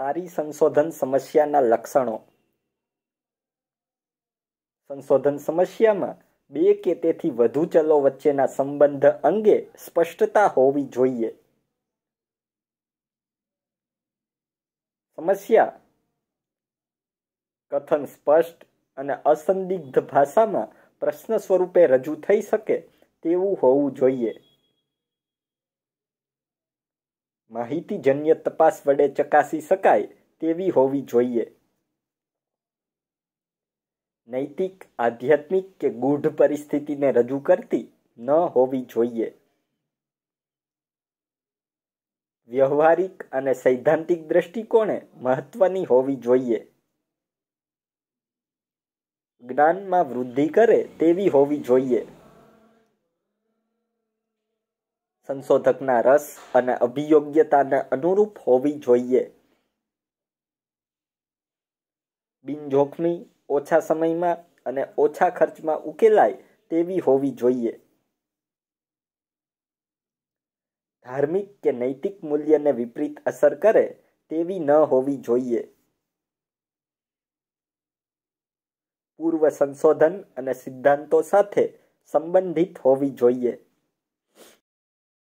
સારી સંશોધન સમસ્યાના લક્ષણો સંશોધન સમસ્યામાં બે કે તેથી વધુ ચલો વચ્ચેના સંબંધ અંગે સ્પષ્ટતા હોવી જોઈએ સમસ્યા કથન સ્પષ્ટ અને અસંદિગ્ધ ભાષામાં પ્રશ્ન સ્વરૂપે રજૂ થઈ શકે તેવું હોવું જોઈએ માહિતીજન્ય તપાસ વડે ચકાસી શકાય તેવી હોવી જોઈએ નૈતિક આધ્યાત્મિક કે ગૂઢ પરિસ્થિતિને રજૂ કરતી ન હોવી જોઈએ વ્યવહારિક અને સૈદ્ધાંતિક દ્રષ્ટિકોણે મહત્વની હોવી જોઈએ જ્ઞાનમાં વૃદ્ધિ કરે તેવી હોવી જોઈએ સંશોધકના રસ અને અભિયોગ્યતાને અનુરૂપ હોવી જોઈએ બિનજોખમી ઓછા સમયમાં અને ઓછા ખર્ચમાં ઉકેલાય તેવી હોવી જોઈએ ધાર્મિક કે નૈતિક મૂલ્યને વિપરીત અસર કરે તેવી ન હોવી જોઈએ પૂર્વ સંશોધન અને સિદ્ધાંતો સાથે સંબંધિત હોવી જોઈએ